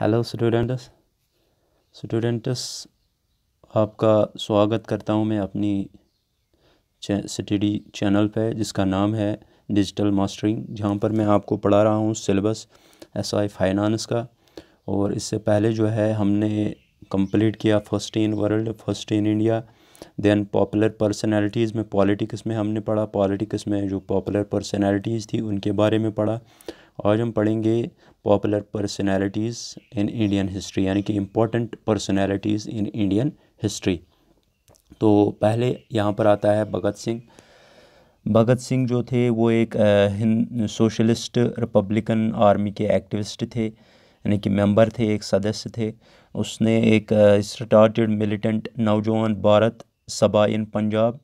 Hello students students आपका स्वागत करता हूं मैं अपनी स्टडी चैनल पर जिसका नाम है डिजिटल मास्टरिंग जहां पर मैं आपको पढ़ा रहा हूं सिलेबस एस आई फाइनेंस का और इससे पहले जो है हमने कंप्लीट किया first in world first in India then popular personalities में पॉलिटिक्स में हमने पढ़ा पॉलिटिक्स में जो पॉपुलर पर्सनालिटीज़ थी उनके बारे में पढ़ा आज हम पढ़ेंगे popular personalities in Indian history यानी कि important personalities in Indian history तो पहले यहाँ पर आता है भगत सिंह भगत सिंह जो थे वो एक हिंद सोशलिस्ट रिपब्लिकन आर्मी के एक्टिविस्ट थे यानी कि मेंबर थे एक सदस्य थे उसने एक स्टार्टेड मिलिटेंट नौजवान भारत सभा इन पंजाब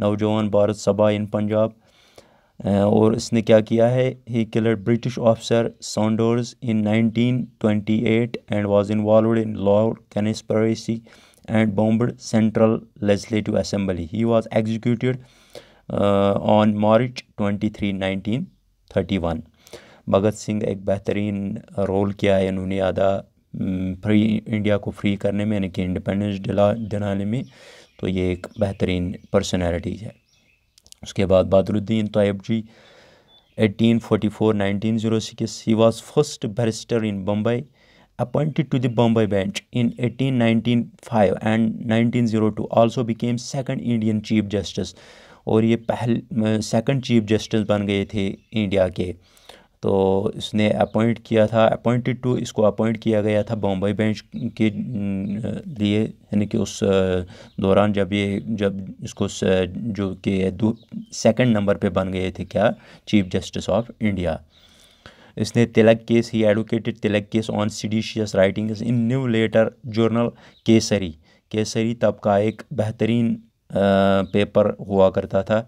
नौजवान भारत सभा इन पंजाब और इसने क्या किया है he killer British officer Saunders in 1928 and was involved in and conspiracy central bombed assembly he was He on March twenty three nineteen 23, 1931. Bhagat Singh एक बेहतरीन रोल किया है इन्होंने आधा फ्री इंडिया को फ्री करने में यानी कि इंडिपेंडेंस दिला दिलाने में तो ये एक बेहतरीन पर्सनैलिटी है उसके बाद Badruddin Tyab ji eighteen forty four 1906 zero six he was first barrister in Bombay appointed to the Bombay bench in eighteen nineteen five and nineteen zero two also became second Indian chief justice और ये पहल सेकेंड चीफ जस्टिस बन गए थे India के तो इसने appoint किया था अपॉइंटेड टू इसको अपॉइंट किया गया था बम्बई बेंच के लिए यानी कि उस दौरान जब ये जब इसको जो कि सेकंड नंबर पे बन गए थे क्या चीफ जस्टिस ऑफ इंडिया इसने Tilak case he advocated Tilak case on seditious writing in new letter journal Kesari Kesari तब का एक बेहतरीन पेपर हुआ करता था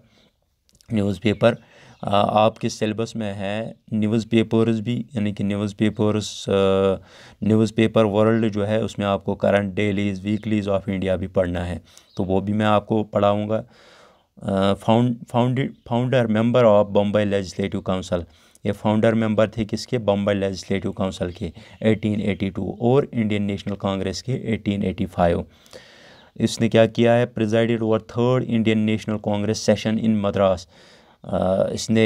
न्यूज़पेपर पेपर आपके सिलेबस में है न्यूज़ पेपर्स भी यानी कि news papers news paper world जो है उसमें आपको current dailies weeklies of India भी पढ़ना है तो वो भी मैं आपको पढ़ाऊँगा found founder member of Bombay legislative council ये फाउंडर मेंबर थे किसके बम्बई लेजिस्लेटिव काउंसिल के 1882 और इंडियन नेशनल कांग्रेस के 1885 इसने क्या किया है presided over third Indian National Congress session in Madras इसने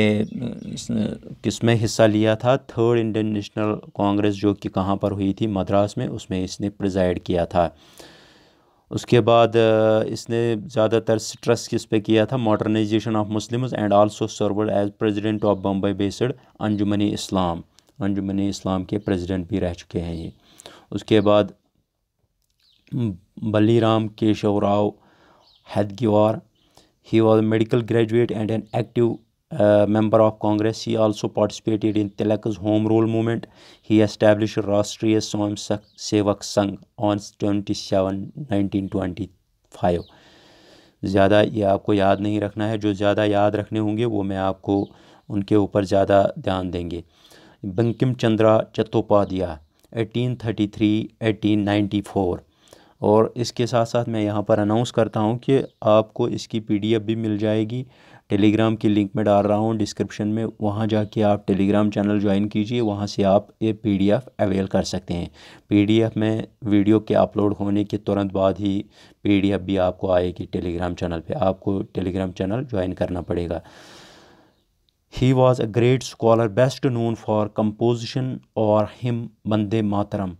इसने किसमें हिस्सा लिया था थर्ड इंडियन नेशनल कांग्रेस जो कि कहाँ पर हुई थी मद्रास में उसमें इसने प्रिजाइड किया था उसके बाद इसने ज़्यादातर स्ट्रेस किस पे किया था modernisation of Muslims and also served as president of Bombay based Anjuman Islam Anjuman Islam के प्रेसिडेंट भी रह चुके हैं ये उसके बाद Baliram Keshav Rao हैदगीवार He was a medical graduate and an active uh, member of Congress. He also participated in Tilak's Home Rule movement. He established Rashtriya Swayam Sevak Sangh on 27, 1925. ज़्यादा ये आपको याद नहीं रखना है जो ज़्यादा याद रखने होंगे वो मैं आपको उनके ऊपर ज़्यादा ध्यान देंगे बंकिम चंद्रा चट्टोपाध्याय 1833-1894 और इसके साथ साथ मैं यहाँ पर अनाउंस करता हूँ कि आपको इसकी पीडीएफ भी मिल जाएगी टेलीग्राम की लिंक में डाल रहा हूँ डिस्क्रिप्शन में वहाँ जाके आप टेलीग्राम चैनल ज्वाइन कीजिए वहाँ से आप ये पीडीएफ अवेल कर सकते हैं पीडीएफ में वीडियो के अपलोड होने के तुरंत बाद ही पीडीएफ भी आपको आएगी टेलीग्राम चैनल पे आपको टेलीग्राम चैनल ज्वाइन करना पड़ेगा he was a great scholar best known for composition और hymn Bande Mataram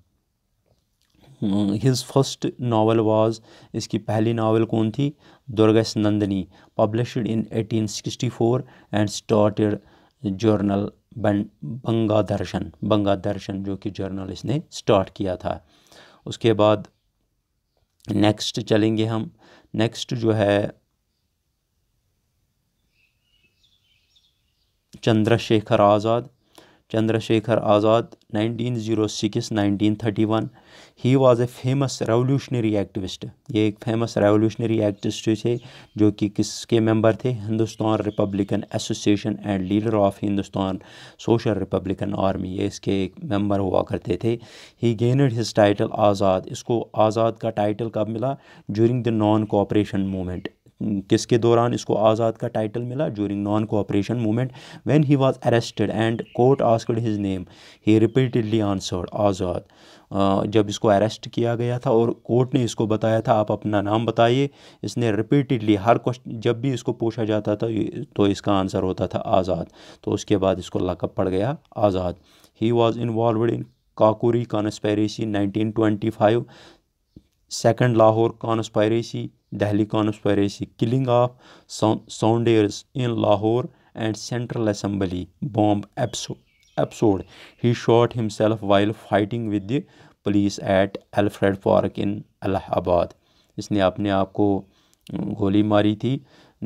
his first novel was इसकी पहली नावल कौन थी Durgesh Nandini published in 1864 and started journal Banga Darshan Banga Darshan जो कि जर्नल इसने स्टार्ट किया था उसके बाद नेक्स्ट चलेंगे हम नेक्स्ट जो है चंद्रशेखर आज़ाद Chandrasekhar Azad 1906-1931 he was a famous revolutionary activist ये एक famous revolutionary activist थे जो कि किसके member थे Hindustan Republican Association and leader of Hindustan Social Republican Army ये इसके एक member हुआ करते थे he gained his title आज़ाद इसको आज़ाद का title कब मिला during the non cooperation movement किसके दौरान इसको आज़ाद का टाइटल मिला during non cooperation movement when he was arrested and court asked his name he repeatedly answered Azad जब इसको अरेस्ट किया गया था और कोर्ट ने इसको बताया था आप अपना नाम बताइए इसने रिपीटेडली हर क्वेश्चन जब भी इसको पूछा जाता था तो इसका आंसर होता था आज़ाद तो उसके बाद इसको लकअप पड़ गया Azad he was involved in Kakori conspiracy 1925 second Lahore conspiracy Delhi conspiracy killing of Saunders in Lahore and central assembly bomb episode he shot himself while fighting with the police at Alfred Park in Allahabad इसने अपने आप को गोली मारी थी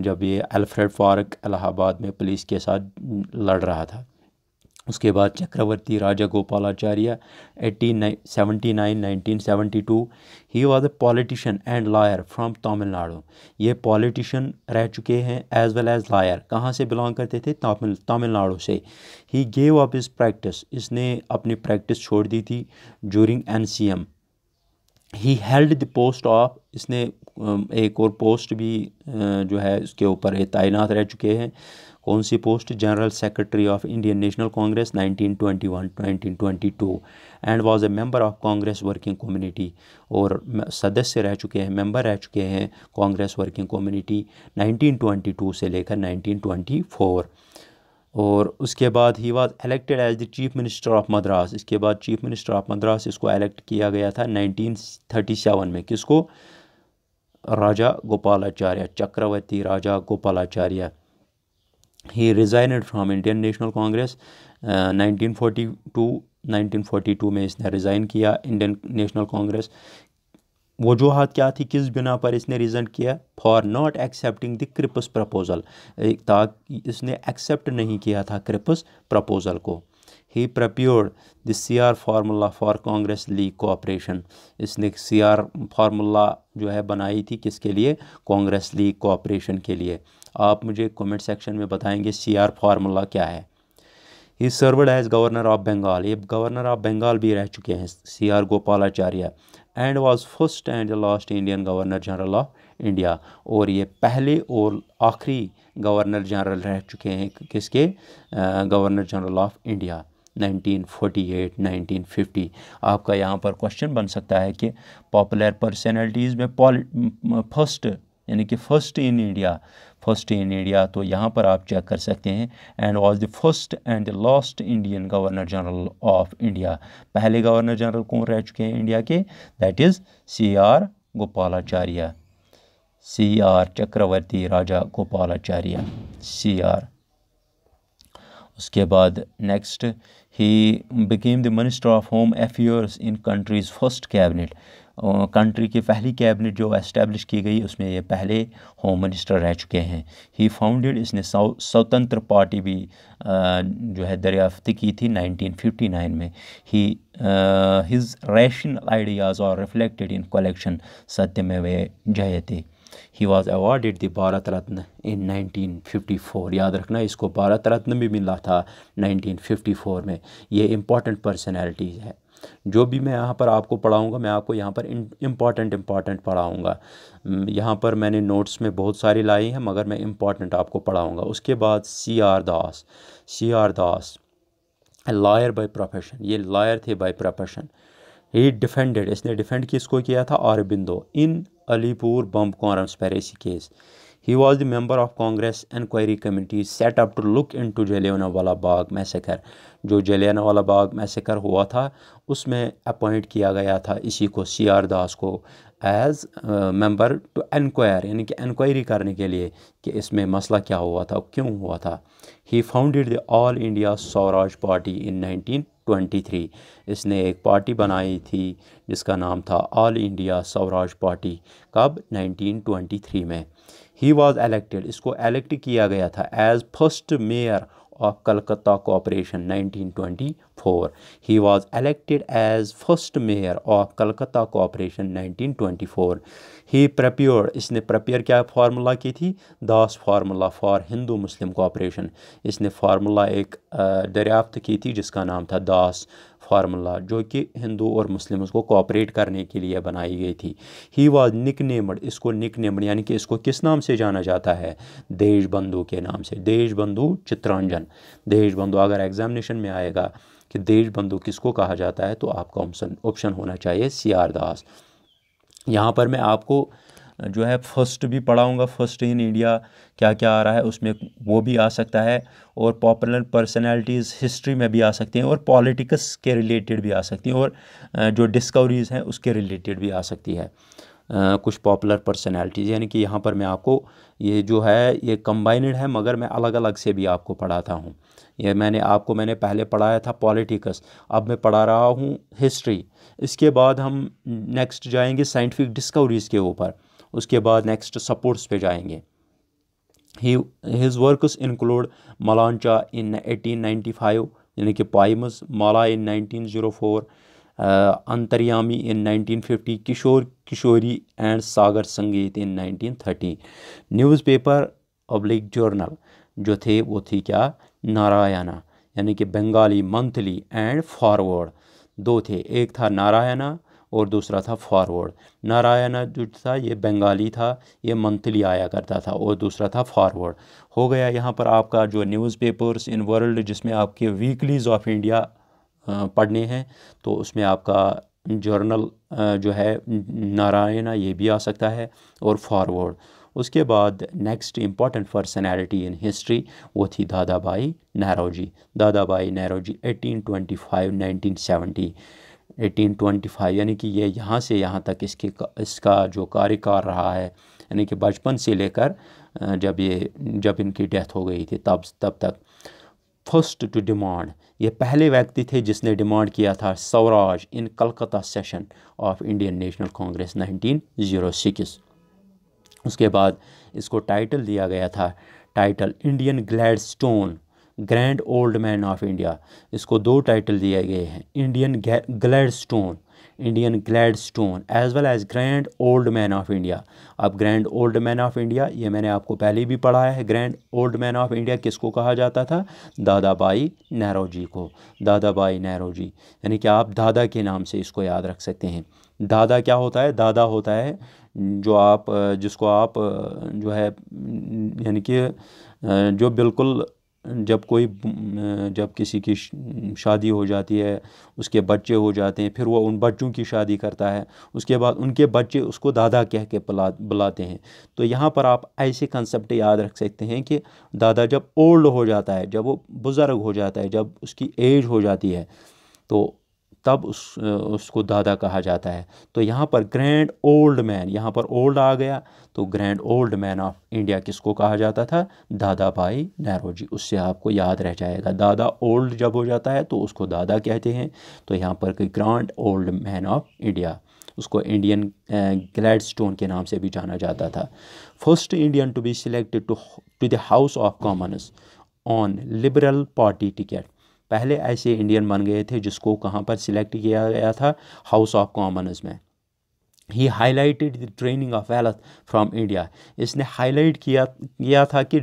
जब ये अल्फ्रेड पार्क इलाहाबाद में पुलिस के साथ लड़ रहा था उसके बाद Chakravarti Raja Gopalachari eighteen seventy nine nineteen seventy two he was a politician and lawyer from Tamil Nadu ये पॉलिटिशियन रह चुके हैं एज वेल एज लायर कहाँ से बिलोंग करते थे तमिल तमिलनाडु से he gave up his practice इसने अपनी प्रैक्टिस छोड़ दी थी during N C M he held the post of इसने एक और पोस्ट भी जो है इसके ऊपर तैनात रह चुके हैं कौन सी post general secretary of Indian National Congress 1921 1922 and was a member of Congress working community और सदस्य रह चुके हैं मेंबर रह चुके हैं कांग्रेस वर्किंग कम्युनिटी 1922 से लेकर 1924 और उसके बाद he was elected as the chief minister of Madras इसके बाद चीफ मिनिस्टर ऑफ मद्रास इसको एलेक्ट किया गया था 1937 में किसको Raja Gopalachari Chakravarti Raja Gopalachari he resigned from Indian National Congress nineteen forty two 1942 में इसने रिज़ाइन किया इंडियन नेशनल कांग्रेस वजूहत क्या थी किस बिना पर इसने रिजेंट किया for not accepting the Cripps proposal ताकि इसने एक्सेप्ट नहीं किया था क्रिपस प्रपोज़ल को he prepared the C R formula for Congress League cooperation इसने सी आर फार्मूला जो है बनाई थी किसके लिए कांग्रेस लीग कोऑपरेशन के लिए आप मुझे कमेंट सेक्शन में बताएंगे सी आर फार्मूला क्या है he served as governor of Bengal ये गवर्नर ऑफ बंगाल भी रह चुके हैं C R Gopalachari and was first and the last Indian governor general of India और ये पहले और आखिरी गवर्नर जनरल रह चुके हैं किसके गवर्नर जनरल ऑफ इंडिया 1948, 1950 आपका यहाँ पर क्वेश्चन बन सकता है कि पॉपुलर पर्सनैलिटीज़ में फर्स्ट यानी कि first in India first in India तो यहाँ पर आप चेक कर सकते हैं and was the first and the last Indian governor general of India पहले गवर्नर जनरल कौन रह चुके हैं इंडिया के that is C R Gopalachari C R Chakravarti Raja Gopalachari C R उसके बाद next he became the minister of home affairs in country's first cabinet country की पहली कैबिनेट जो एस्टेब्लिश की गई उसमें ये पहले होम मिनिस्टर रह चुके हैं ही फाउंडेड इसने स्वतंत्र पार्टी भी जो है दरियाफ्त की थी 1959 में ही हिज रैशनल आइडियाज़ और reflected in collection Satyameva Jayate he was awarded the Bharat Ratna in 1954 याद रखना इसको भारत रत्न भी मिला था 1954 में ये इंपॉर्टेंट पर्सनैलिटीज़ है जो भी मैं यहाँ पर आपको पढ़ाऊँगा मैं आपको यहाँ पर इम्पॉर्टेंट इम्पॉर्टेंट पढ़ाऊँगा यहाँ पर मैंने नोट्स में बहुत सारी लाई हैं मगर मैं इम्पॉर्टेंट आपको पढ़ाऊँगा उसके बाद C R Das C R Das lawyer by profession ये लायर थे बाय प्रोफेशन ही डिफेंडेड इसने डिफेंड किसको किया था Aurobindo in Alipore bomb conspiracy case He was the member of Congress Inquiry Committee set up to look into Jallianwala Bagh massacre जो वाला बाग massacre हुआ था उसमें अपॉइंट किया गया था इसी को सी आर दास को एज़ मेंबर टू एनक्वायर यानी कि एनक्वायरी करने के लिए कि इसमें मसला क्या हुआ था क्यों हुआ था he founded the all India Swaraj party in nineteen three इसने एक पार्टी बनाई थी जिसका नाम था ऑल इंडिया स्वराज पार्टी कब नाइनटीन ट्वेंटी थ्री में ही वॉज एलेक्टेड इसको एलेक्ट किया गया था as first mayor of Calcutta corporation 1924 he was elected as first mayor of Calcutta corporation 1924 he prepare इसने प्रपेयर क्या फार्मूला की थी Das formula for Hindu Muslim corporation इसने फार्मूला एक दरियाफ्त की थी जिसका नाम था दास फार्मूला जो कि हिंदू और मुस्लिम्स को कॉपरेट करने के लिए बनाई गई थी ही वाज निक नेमड इसको निक नेमड यानी कि इसको किस नाम से जाना जाता है देश बंधु के नाम से देश बंधु चित्रांजन देश बंधु अगर एग्जामिनेशन में आएगा कि देश बंधु किसको कहा जाता है तो आपका ऑप्शन ऑप्शन होना चाहिए सी आर दास यहाँ पर मैं आपको जो है फर्स्ट भी पढ़ाऊँगा फर्स्ट इन इंडिया क्या क्या आ रहा है उसमें वो भी आ सकता है और पॉपुलर पर्सनैलिटीज़ हिस्ट्री में भी आ सकती हैं और पॉलिटिक्स के रिलेटेड भी आ सकती हैं और जो डिस्कवरीज़ हैं उसके रिलेटेड भी आ सकती है कुछ पॉपुलर पर्सनैलिटीज़ यानी कि यहाँ पर मैं आपको ये जो है ये कम्बाइनड है मगर मैं अलग अलग से भी आपको पढ़ाता हूँ ये मैंने आपको मैंने पहले पढ़ाया था पॉलिटिक्स अब मैं पढ़ा रहा हूँ हिस्ट्री इसके बाद हम नेक्स्ट जाएंगे साइंटिफिक डिस्कवरीज़ के ऊपर उसके बाद नेक्स्ट सपोर्ट्स पे जाएंगे he his works include Malancha in 1895 यानी कि पाइमस माला इन 1904 अंतर्यामी इन 1950 किशोर किशोरी एंड सागर संगीत इन 1930 न्यूज़पेपर पब्लिक जर्नल जो थे वो थी क्या नारायणा यानी कि बंगाली मंथली एंड फॉरवर्ड दो थे एक था नारायणा और दूसरा था फॉरवर्ड नारायणा जो था ये बंगाली था ये मंथली आया करता था और दूसरा था फॉरवर्ड हो गया यहाँ पर आपका जो न्यूज़पेपर्स इन वर्ल्ड जिसमें आपके वीकलीज़ ऑफ इंडिया पढ़ने हैं तो उसमें आपका जर्नल जो है नारायणा ये भी आ सकता है और फॉरवर्ड उसके बाद next important personality in history वो थी Dadabhai Nehru ji Dadabhai Nehru ji eighteen twenty five nineteen seventy 1825 यानी कि ये यहाँ से यहाँ तक इसके इसका जो कार्यकाल रहा है यानी कि बचपन से लेकर जब ये जब इनकी डेथ हो गई थी तब तब तक फर्स्ट टू डिमांड ये पहले व्यक्ति थे जिसने डिमांड किया था Swaraj in Calcutta session of Indian National Congress 1906 उसके बाद इसको टाइटल दिया गया था title Indian Gladstone grand old man of India इसको दो टाइटल दिए गए हैं Indian Gladstone Indian Gladstone as well as grand old man of India अब grand old man of India ये मैंने आपको पहले भी पढ़ा है grand old man of India किसको कहा जाता था दादा नेहरू जी को दादा नेहरू जी यानी कि आप दादा के नाम से इसको याद रख सकते हैं दादा क्या होता है दादा होता है जो आप जिसको आप जो है यानी कि जो बिल्कुल जब कोई जब किसी की शादी हो जाती है उसके बच्चे हो जाते हैं फिर वो उन बच्चों की शादी करता है उसके बाद उनके बच्चे उसको दादा कह के बुला बुलाते हैं तो यहाँ पर आप ऐसे कंसेप्ट याद रख सकते हैं कि दादा जब ओल्ड हो जाता है जब वो बुज़ुर्ग हो जाता है जब उसकी एज हो जाती है तो तब उस उसको दादा कहा जाता है तो यहाँ पर ग्रैंड ओल्ड मैन यहाँ पर ओल्ड आ गया तो grand old man of India किसको कहा जाता था दादा भाई नेहरू जी उससे आपको याद रह जाएगा दादा ओल्ड जब हो जाता है तो उसको दादा कहते हैं तो यहाँ पर grand old man of India उसको इंडियन ग्लैड स्टोन के नाम से भी जाना जाता था first Indian to be selected to to the House of Commons on Liberal Party ticket पहले ऐसे इंडियन बन गए थे जिसको कहाँ पर सिलेक्ट किया गया था हाउस ऑफ कॉमन्स में he highlighted the training of wealth from India इसने हाईलाइट किया किया था कि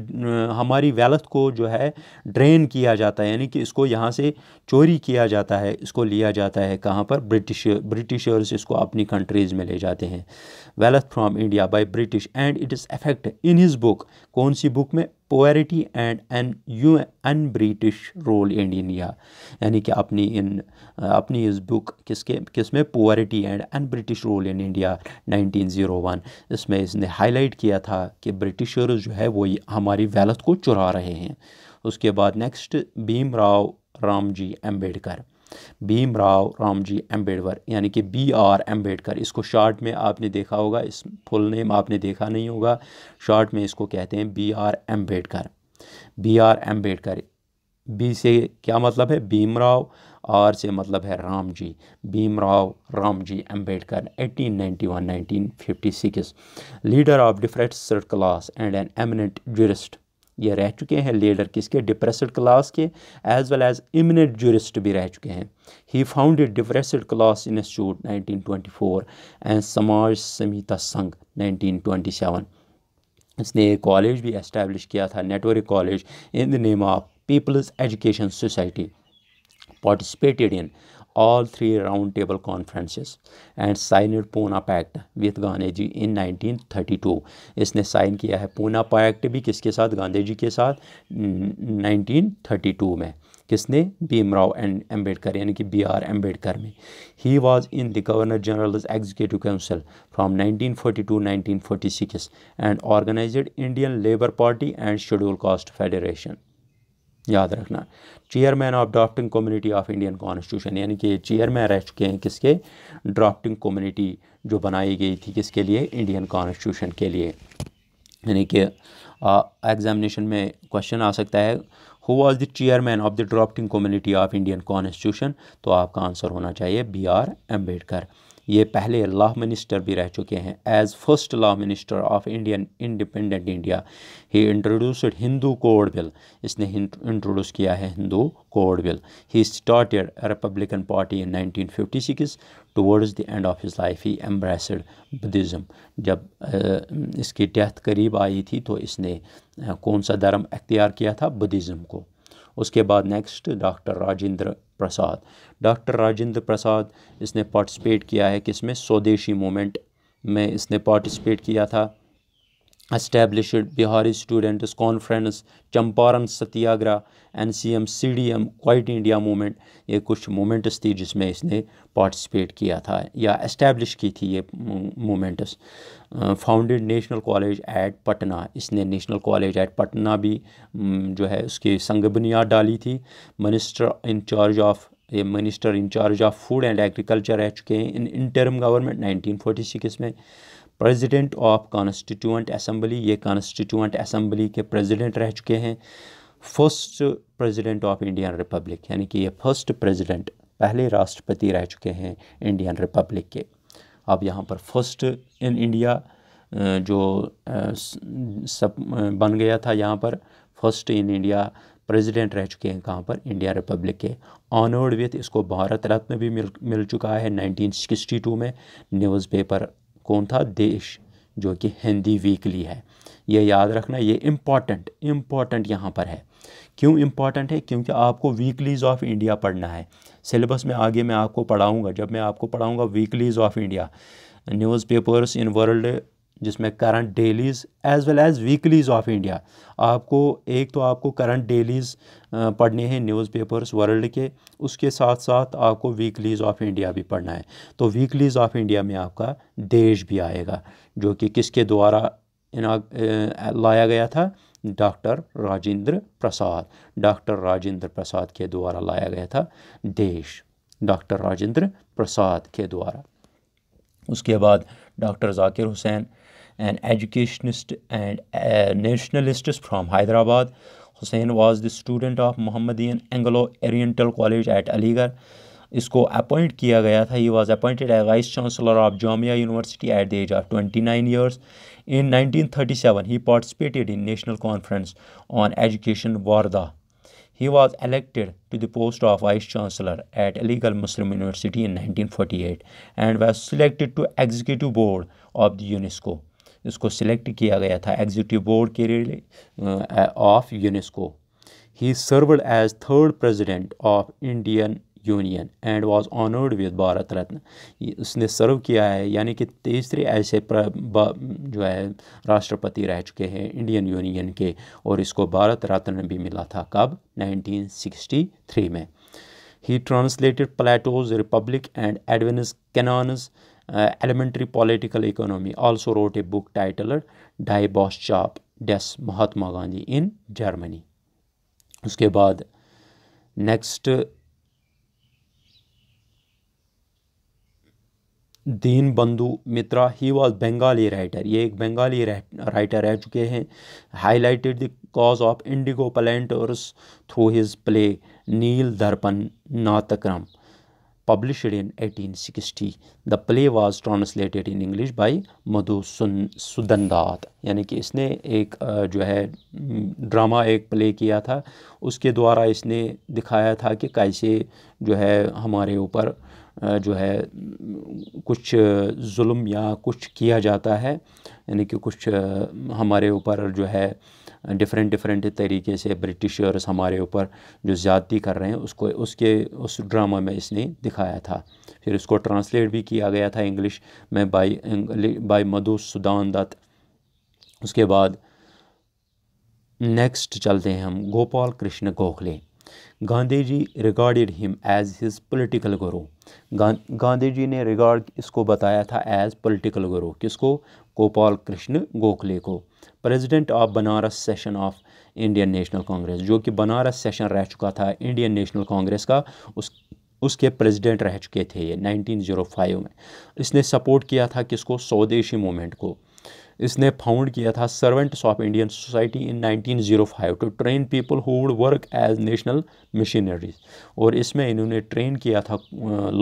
हमारी वेल्थ को जो है ड्रेन किया जाता है यानी कि इसको यहाँ से चोरी किया जाता है इसको लिया जाता है कहाँ पर ब्रिटिश ब्रिटिशर्स इसको अपनी कंट्रीज़ में ले जाते हैं wealth from India by British and it is affect in his book कौन सी बुक में poverty and an you un British rule in India यानी कि अपनी इन अपनी इस बुक किसके किस में poverty and un British rule in India 1901 इसमें इसने हाईलाइट किया था कि ब्रिटिशर्स जो है वो हमारी वेलथ को चुरा रहे हैं उसके बाद next Bhimrao Ramji Ambedkar Bhimrao Ramji Ambedkar यानी कि बी आर अम्बेडकर इसको शॉर्ट में आपने देखा होगा इस फुल नेम आपने देखा नहीं होगा शॉर्ट में इसको कहते हैं B R Ambedkar B R Ambedkar B से क्या मतलब है भीमराव आर से मतलब है Ramji Bhimrao Ramji Ambedkar 1891-1956 leader of different sort class and an eminent jurist ये रह चुके हैं लीडर किसके डिप्रेसड क्लास के as well as eminent jurist भी रह चुके हैं he founded depressed class institute 1924 and Samaj Samata संघ 1927 इसने एक कॉलेज भी एस्टेब्लिश किया था network college in the name of people's education society participated in all three table conferences and signed Pune Pact with Gandhi ji in 1932 इसने sign किया है Pune pact भी किसके साथ गांधी जी के साथ 1932 में किसने भीमराव एंड अम्बेडकर यानी कि बी आर अम्बेडकर में he was in the governor general executive council from 1942 to nineteen six and organise Indian labour party and schedule caste federation याद रखना chairman of drafting community of Indian constitution यानी कि chairman रह चुके हैं किसके drafting community जो बनाई गई थी किसके लिए इंडियन कॉन्स्टिट्यूशन के लिए यानी कि एग्जामिनेशन में क्वेश्चन आ सकता है who was the chairman of the drafting community of Indian constitution तो आपका आंसर होना चाहिए बी आर अम्बेडकर ये पहले लॉ मिनिस्टर भी रह चुके हैं as first law minister of Indian independent India he introduced Hindu code bill इसने इंट्रोड्यूस किया है Hindu code bill he started republican party in 1956 towards the end of his life he embraced Buddhism जब इसकी death करीब आई थी तो इसने कौन सा धर्म अख्तियार किया था बुद्धिज़्म को उसके बाद next doctor Rajendra Prasad doctor Rajendra Prasad इसने पार्टिसिपेट किया है किसमें स्वदेशी मूवमेंट में इसने पार्टिसिपेट किया था established Bihari Students Conference, Champaran satyagraha N C M C D M quit India movement ये कुछ मोमेंट्स थी जिसमें इसने पार्टिसिपेट किया था या इस्टेब्लिश की थी ये moments founded national college at Patna इसने नेशनल कॉलेज एट पटना भी जो है उसकी संग बुनियाद डाली थी मिनिस्टर इंचार्ज ऑफ ये minister in charge of food and agriculture रह चुके हैं इन इंटरम गवर्नमेंट 1946 में प्रेसिडेंट ऑफ कॉन्स्टिट्यूंट असम्बली ये कॉन्स्टिट्यूंट असम्बली के प्रेसिडेंट रह चुके हैं first president of Indian republic यानी कि ये फर्स्ट प्रेसिडेंट पहले राष्ट्रपति रह चुके हैं इंडियन रिपब्लिक के अब यहाँ पर फर्स्ट इन इंडिया जो सब बन गया था यहाँ पर फर्स्ट इन इंडिया प्रेसिडेंट रह चुके हैं कहाँ पर इंडिया रिपब्लिक के ऑनर्ड विथ इसको भारत रत्न भी मिल मिल चुका है 1962 में न्यूज़पेपर कौन था देश जो कि हिंदी वीकली है ये याद रखना ये इम्पॉर्टेंट इम्पॉर्टेंट यहाँ पर है क्यों इम्पॉर्टेंट है क्योंकि आपको वीकलीज़ ऑफ इंडिया पढ़ना है सिलेबस में आगे मैं आपको पढ़ाऊँगा जब मैं आपको पढ़ाऊँगा weeklies of India news papers in world जिसमें current dailies as well as weeklies of India आपको एक तो आपको करंट डेलीज़ पढ़ने हैं न्यूज़पेपर्स वर्ल्ड के उसके साथ साथ आपको वीकलीज़ ऑफ इंडिया भी पढ़ना है तो वीकलीज़ ऑफ इंडिया में आपका देश भी आएगा जो कि किसके द्वारा लाया गया था डॉक्टर राजेंद्र प्रसाद डॉक्टर राजेंद्र प्रसाद के द्वारा लाया गया था देश डॉक्टर राजेंद्र प्रसाद के द्वारा उसके बाद doctor Zakir Hussain an educationist and nationalist from Hyderabad. Hussain was the student of Muhammadian Anglo-Oriental College at Aligarh. He was appointed गया था he was appointed as vice chancellor of 29 years. In 1937, he participated in National Conference on Education Warda. He was elected to the post of Vice Chancellor at Illegal Muslim University in 1948 and was selected to Executive Board of the UNESCO. इसको select किया गया था executive board के लिए of UNESCO he served as third president of Indian union and was honoured with Bharat Ratna उसने serve किया है यानी कि तीसरे ऐसे जो है राष्ट्रपति रह चुके हैं इंडियन यूनियन के और इसको भारत रत्न भी मिला था कब 1963 में he translated Plato's Republic and Edwin's Cannan's elementary political economy also wrote a book titled Die Boss Chop Des Mahatma Gandhi in Germany. uske baad next Deen Bandhu Mitra he was Bengali writer ये एक बंगाली राइटर रह चुके हैं highlighted the cause of indigo planters through his play Nil Darpan नातक्रम published in 1860. The play was translated in English by मधु सुदनदात यानी कि इसने एक जो है ड्रामा एक प्ले किया था उसके द्वारा इसने दिखाया था कि कैसे जो है हमारे ऊपर जो है कुछ जुल्म या कुछ किया जाता है यानी कि कुछ हमारे ऊपर जो है डिफरेंट डिफरेंट तरीके से ब्रिटिशर्स हमारे ऊपर जो ज़्यादती कर रहे हैं उसको उसके उस ड्रामा में इसने दिखाया था फिर उसको ट्रांसलेट भी किया गया था इंग्लिश में by by Madhusudan Dutt उसके बाद नेक्स्ट चलते हैं हम Gopal Krishna Gokhale Gandhi ji regarded him as his political guru Gandhi जी ने रिगार्ड इसको बताया था एज पोलिटिकल गुरु किसको गोपाल कृष्ण गोखले को president of Banaras session of Indian National Congress जो कि बनारस सेशन रह चुका था इंडियन नेशनल कांग्रेस का उस उसके प्रेसिडेंट रह चुके थे ये 1905 में इसने सपोर्ट किया था किसको स्वदेशी मूवमेंट को इसने फाउंड किया था Servants of Indian Society in 1905 to train people who would work as national missionaries और इसमें इन्होंने ट्रेन किया था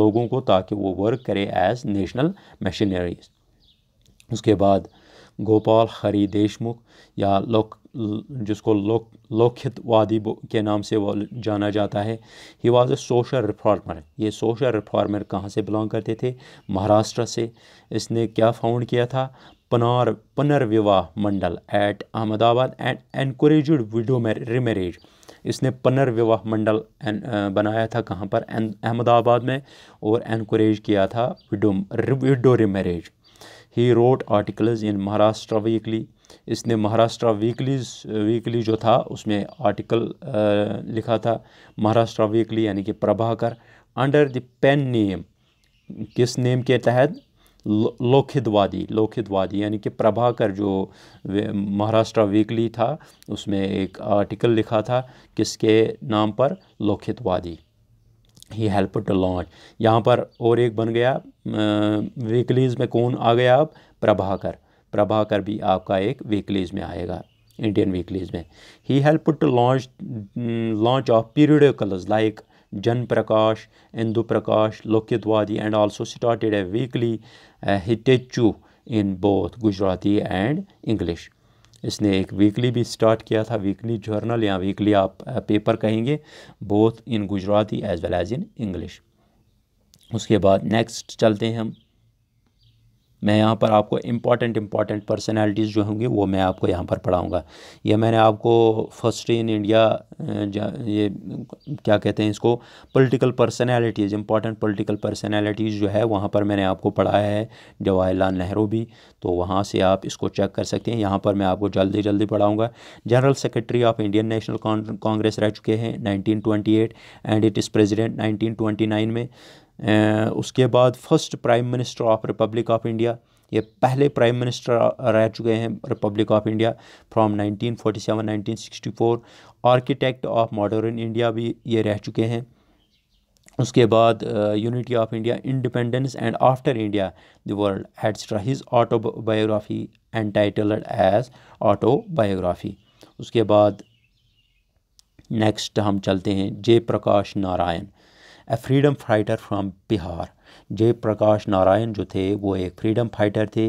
लोगों को ताकि वो वर्क करें एज नेशनल मशीनरीज उसके बाद गोपाल हरी देशमुख या लोक जिसको लोक लोकहित वादी के नाम से वो जाना जाता है he was a social reformer ये सोशल रिफॉर्मर कहाँ से बिलोंग करते थे महाराष्ट्र से इसने क्या फाउंड किया था पनार Punarvivah Mandal at Ahmedabad and encouraged widow remarriage इसने पुनर्विवाह मंडल बनाया था कहाँ पर अहमदाबाद में और एनकोरेज किया था widow widow remarriage he wrote articles in Maharashtra weekly इसने महाराष्ट्र वीकली वीकली जो था उसमें आर्टिकल आ, लिखा था महाराष्ट्र वीकली यानी कि Prabhakar under the pen name किस नेम के तहत लोखितवादी लोखितवादी यानी कि प्रभाकर जो महाराष्ट्र वीकली था उसमें एक आर्टिकल लिखा था किसके नाम पर Lokhitwadi he help to launch यहाँ पर और एक बन गया वीकलीज में कौन आ गया अब प्रभाकर प्रभाकर भी आपका एक वीकलीज में आएगा इंडियन वीकलीज में he help to launch launch of periodicals like Jan Prakash Indu Prakash Wadi and also started a weekly Hitechhu in both Gujarati and English इसने एक वीकली भी स्टार्ट किया था वीकली जर्नल या वीकली आप पेपर कहेंगे both in Gujarati as well as in English उसके बाद नेक्स्ट चलते हैं हम मैं यहाँ पर आपको इम्पॉर्टेंट इम्पॉर्टेंट पर्सनैलिटीज़ जो होंगी वो मैं आपको यहाँ पर पढ़ाऊँगा ये मैंने आपको फर्स्ट इन इंडिया ये क्या कहते हैं इसको political personalities important political personalities जो है वहाँ पर मैंने आपको पढ़ाया है जवाहरलाल नेहरू भी तो वहाँ से आप इसको चेक कर सकते हैं यहाँ पर मैं आपको जल्दी जल्दी पढ़ाऊँगा general secretary of Indian National Congress रह चुके हैं nineteen and it is president nineteen में उसके बाद first prime minister of republic of India ये पहले प्राइम मिनिस्टर रह चुके हैं republic of India from 1947 1964 architect of modern India भी ये रह चुके हैं उसके बाद unity of India independence and after India the world etcetera his autobiography and titled as autobiography उसके बाद नेक्स्ट हम चलते हैं Jai Prakash Narayan a freedom fighter from Bihar Jai Prakash Narayan जो थे वो एक फ्रीडम फाइटर थे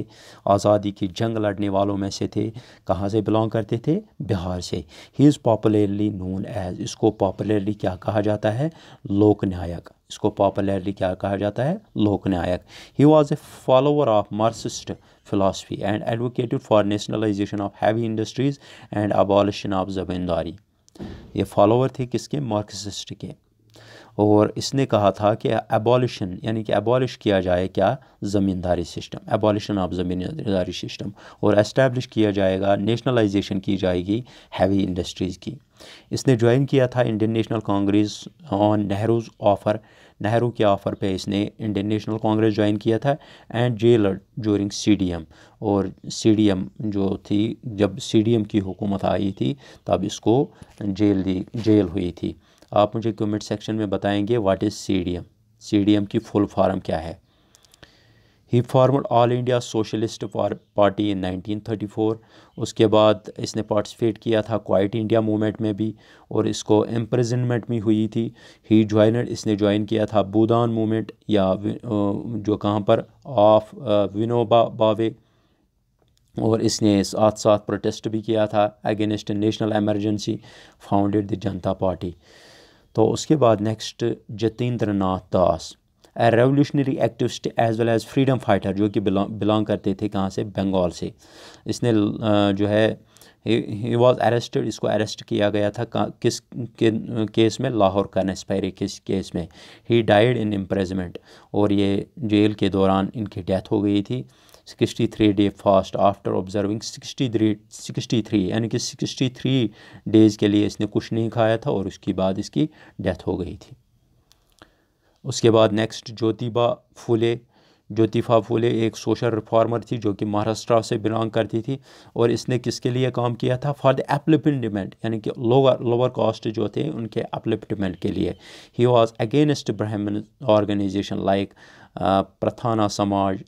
आज़ादी की जंग लड़ने वालों में से थे कहाँ से बिलोंग करते थे बिहार से he is popularly known as इसको पॉपुलरली क्या कहा जाता है लोक नायक इसको पॉपुलरली क्या कहा जाता है Lok Nayak he was a follower of Marxist philosophy and advocated for nationalisation of heavy industries and abolition of zamindari ये फॉलोअर थे किसके मार्क्सिस्ट के और इसने कहा था कि एबॉलिशन यानी कि एबॉलिश किया जाए क्या zamindari system abolition of zamindari system और एस्टैब्लिश किया जाएगा नेशनलाइजेशन की जाएगी हैवी इंडस्ट्रीज़ की इसने ज्वाइन किया था Indian National Congress on Nehru's offer Nehru के ऑफ़र पे इसने इंडियन नेशनल कांग्रेस ज्वाइन किया था एंड जेलर जूरिंग सी और सी जो थी जब सी की हुकूमत आई थी तब इसको जेल दी जेल हुई थी आप मुझे कमेंट सेक्शन में बताएंगे व्हाट इज़ सी डी की फुल फॉर्म क्या है he formed All India Socialist Party in 1934 उसके बाद इसने पार्टिसिपेट किया था क्वाइट इंडिया मूवमेंट में भी और इसको एम्प्रजनमेंट भी हुई थी ही ज्वाइनड इसने ज्वाइन किया था बूदान मूवमेंट या जो कहाँ पर ऑफ विनोबा बावे और इसने साथ साथ प्रोटेस्ट भी किया था against national emergency founded the Janata Party तो उसके बाद next Jatindra Nath Das a revolutionary activist as well as freedom fighter जो कि बिलोंग करते थे कहाँ से बंगाल से इसने जो है ही वॉज अरेस्टेड इसको अरेस्ट किया गया था किस के, केस में लाहौर का नस्पायरी किस केस में ही डाइड इन इम्प्रेजमेंट और ये जेल के दौरान इनकी डेथ हो गई थी 63 डे फास्ट आफ्टर ऑब्जर्विंग 63 63 यानी कि 63 डेज़ के लिए इसने कुछ नहीं खाया था और उसके बाद इसकी डेथ हो गई थी उसके बाद नेक्स्ट ज्योतिबा फूले ज्योतिफा फूले एक सोशल रिफॉर्मर थी जो कि महाराष्ट्र से बिलोंग करती थी और इसने किसके लिए काम किया था फॉर द एप्लिपमेंट यानी कि लोअर लोअर कास्ट जो थे उनके एप्लिपमेंट के लिए he was against Brahmin organisation like Prarthana Samaj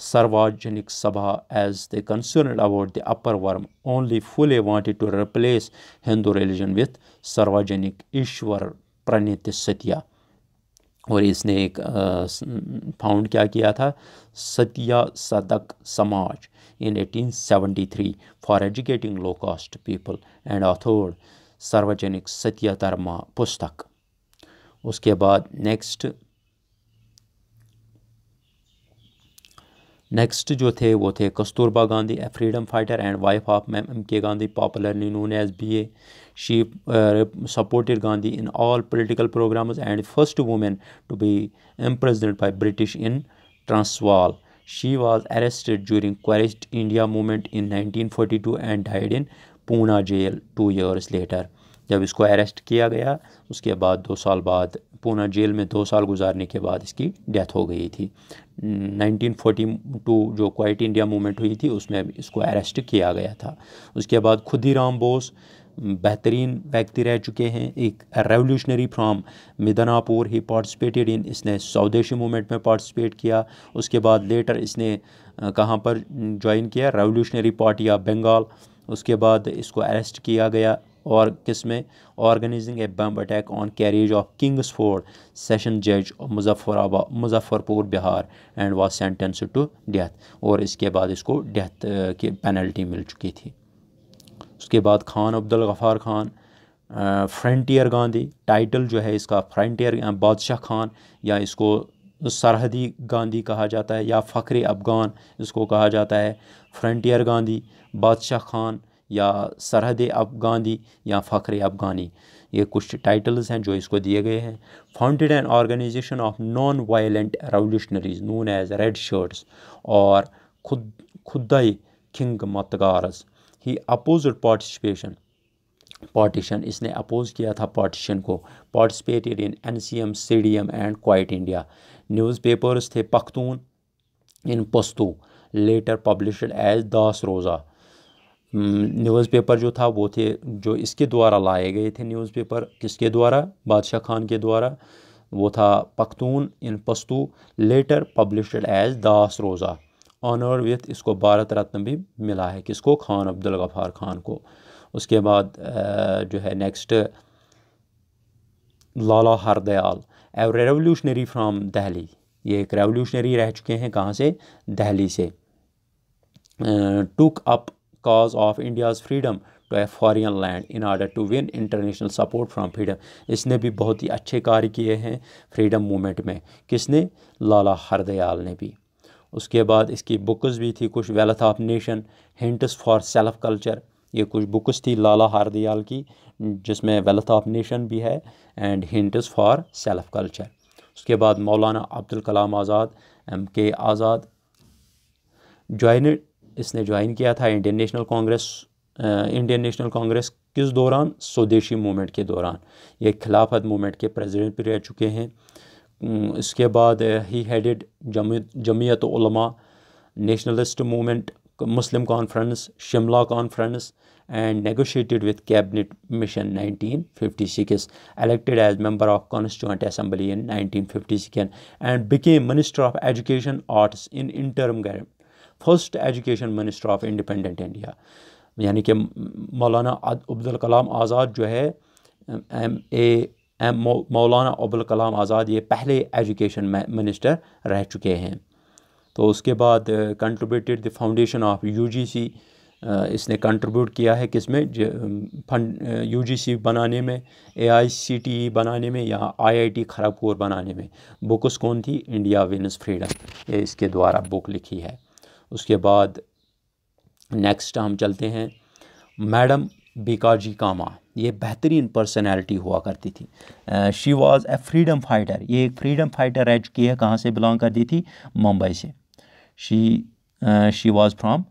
Sarvajanik Sabha as they concerned about the upper worm only fully wanted to replace Hindu religion with Sarvajanik Ishwar Pranit Satya. और इसने एक फाउंड क्या किया था Satya Shodhak Samaj in 1873 for educating low caste people and authored Sarvajanik Satya धर्मा पुस्तक उसके बाद next next जो थे वो थे Kasturba Gandhi a freedom fighter and wife of मैम M K Gandhi popularly known as B A she supported Gandhi in all political programmes and first women to be imprisoned by British in Transvaal she was arrested during Quest India movement in 1942 and died in Pune jail two years later. जब इसको arrest किया गया उसके बाद दो साल बाद Poona jail में दो साल गुजारने के बाद इसकी डेथ हो गई थी 1942 जो क्वाइट इंडिया मूवमेंट हुई थी उसमें इसको अरेस्ट किया गया था उसके बाद खुद ही राम बोस बेहतरीन व्यक्ति रह चुके हैं एक revolutionary from Midnapore he participated in इसने स्वदेशी मूवमेंट में पार्टिसिपेट किया उसके बाद लेटर इसने कहाँ पर ज्वाइन किया रेवोल्यूशनरी पार्टी ऑफ बंगाल उसके बाद इसको अरेस्ट किया गया और किस में organising a bomb attack on carriage of Kingsford session जज Muzaffarabad Muzaffarpur Bihar and was sentence to death और इसके बाद इसको डेथ की पेनल्टी मिल चुकी थी उसके बाद खान अब्दुल गफ़ार खान फ्रंटियर गांधी टाइटल जो है इसका फ्रंटियर बादशाह खान या इसको सरहदी गांधी कहा जाता है या फ़खरे अफगान इसको कहा जाता है फ्रंटियर गांधी बादशाह खान या सरहद अफगानी या फ़खर अफगानी ये कुछ टाइटल्स हैं जो इसको दिए गए हैं founded an organisation of non violent revolutionaries known as red shirts और खुद Khudai Khidmatgars he opposed participation partition इसने अपोज़ किया था पार्टीशन को participated in N C M C D M and quit India newspapers थे Pakhtun in Pashtu later publish as Das Roza newspaper हम्म, जो था वो थे जो इसके द्वारा लाए गए थे न्यूज़पेपर किसके द्वारा बादशाह खान के द्वारा वो था Pakhtun in Pashtu later published as Das Roza honour with इसको भारत रत्न भी मिला है किसको खान अब्दुल गफ़ार खान को उसके बाद जो है next Lala Hardayal ever revolutionary from Delhi ये एक रेवोल्यूशनरी रह चुके हैं कहाँ से दहली से took up cause of India's freedom to a foreign land in order to win international support from freedom इसने भी बहुत ही अच्छे कार्य किए हैं फ्रीडम मूवमेंट में किसने लाला हरदयाल ने भी उसके बाद इसकी बुक्स भी थी कुछ wealth of nation hints for self culture ये कुछ बुक्स थी लाला हरदयाल की जिसमें वेल्थ ऑफ नेशन भी है and hints for self culture उसके बाद मौलाना अब्दुल कलाम आज़ाद एम के आज़ाद जॉइनड इसने ज्वाइन किया था Indian National Congress Indian National Congress किस दौरान स्वदेशी मूवमेंट के दौरान ये खिलाफत मूवमेंट के प्रेसिडेंट भी रह चुके हैं इसके बाद ही headed Jamiat Ulama nationalist movement Muslim conference Shimla conference and negotiated with cabinet mission 1956 elected as member of constituent assembly in 1956 and became minister of education arts in interim first education minister of independent India यानी कि मौलाना अब्दुल कलाम आज़ाद जो है M A M मौलाना अब्दुल कलाम आज़ाद ये पहले education minister रह चुके हैं तो उसके बाद contributed the foundation of UGC इसने कंट्रीब्यूट किया है किसमें फंड यूजीसी बनाने में ई e बनाने में या आईआईटी खड़गपुर बनाने में बुक्स कौन थी इंडिया विनस फ्रीडम ये इसके द्वारा बुक लिखी है उसके बाद नेक्स्ट हम चलते हैं मैडम बीकाजी कामा ये बेहतरीन पर्सनैलिटी हुआ करती थी she was a freedom fighter ये एक फ्रीडम फाइटर रह चुकी है कहाँ से बिलोंग करती थी मुंबई से शी शी वॉज़ फ्राम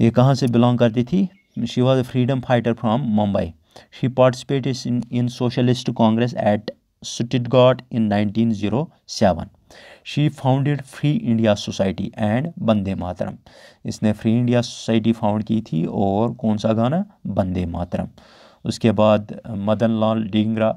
ये कहाँ से बिलोंग करती थी she was a freedom fighter from Mumbai She participated in, in Socialist Congress at Stuttgart in 1907. She founded Free India Society and Bande Mataram. इसने Free India Society found की थी और कौन सा गाना Bande Mataram. उसके बाद मदन लाल डिंगरा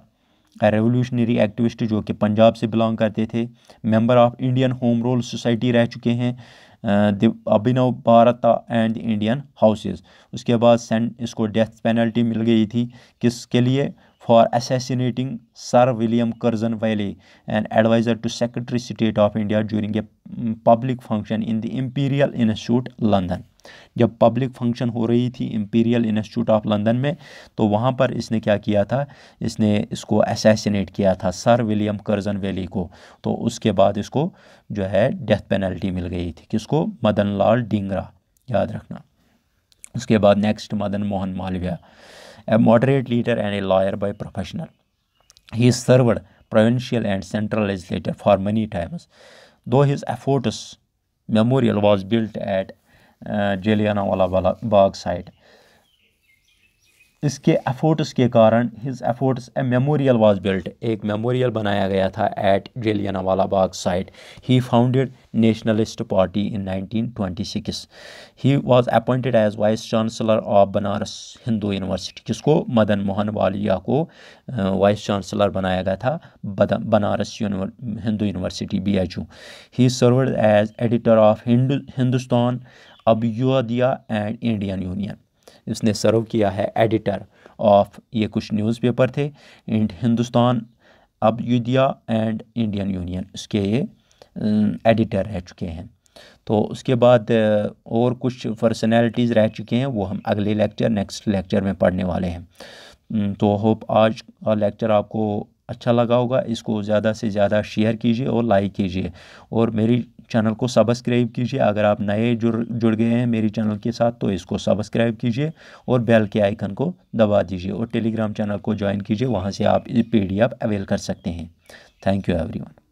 रेवोल्यूशनरी एक्टिविस्ट जो कि पंजाब से बिलोंग करते थे member of Indian home rule society रह चुके हैं Abhinav Bharat and Indian houses उसके बाद सेंट इसको डेथ पेनल्टी मिल गई थी किसके लिए for assassinating Sir William Curzon valley an advisor to Secretary State of India during a mm, public function in the Imperial Institute, London. जब पब्लिक फंक्शन हो रही थी इम्पीरियल इंस्टीट्यूट ऑफ लंदन में तो वहाँ पर इसने क्या किया था इसने इसको असैसिनेट किया था सर विलियम कर्जन वैली को तो उसके बाद इसको जो है डेथ पेनल्टी मिल गई थी किसको मदन लाल डिंगरा याद रखना उसके बाद next Madan Mohan Malviya a moderate leader and a lawyer by profession. He served provincial and central legislature for many times. Though his efforts memorial was built at uh, Jallianwala Bagh site. इसके efforts के कारण his efforts a memorial was built एक मेमोरियल बनाया गया था at Jallianwala Bagh site he founded nationalist party in 1926 he was appointed as vice chancellor of Banaras Hindu University जिसको मदन मोहन वालिया को वाइस चांसलर बनाया गया था Banaras Hindu University B H U he served as editor of Hindustan अब एंड इंडियन यूनियन इसने सर्व किया है एडिटर ऑफ ये कुछ न्यूज़पेपर थे इंड हिंदुस्तान अब युदिया एंड इंडियन यूनियन इसके ये एडिटर रह चुके हैं तो उसके बाद और कुछ पर्सनैलिटीज़ रह चुके हैं वो हम अगले लेक्चर नेक्स्ट लेक्चर में पढ़ने वाले हैं तो होप आज का लेक्चर आपको अच्छा लगा होगा इसको ज़्यादा से ज़्यादा शेयर कीजिए और लाइक कीजिए और मेरी चैनल को सब्सक्राइब कीजिए अगर आप नए जुड़ जुड़ गए हैं मेरी चैनल के साथ तो इसको सब्सक्राइब कीजिए और बेल के आइकन को दबा दीजिए और टेलीग्राम चैनल को ज्वाइन कीजिए वहाँ से आप पी अवेल कर सकते हैं थैंक यू एवरी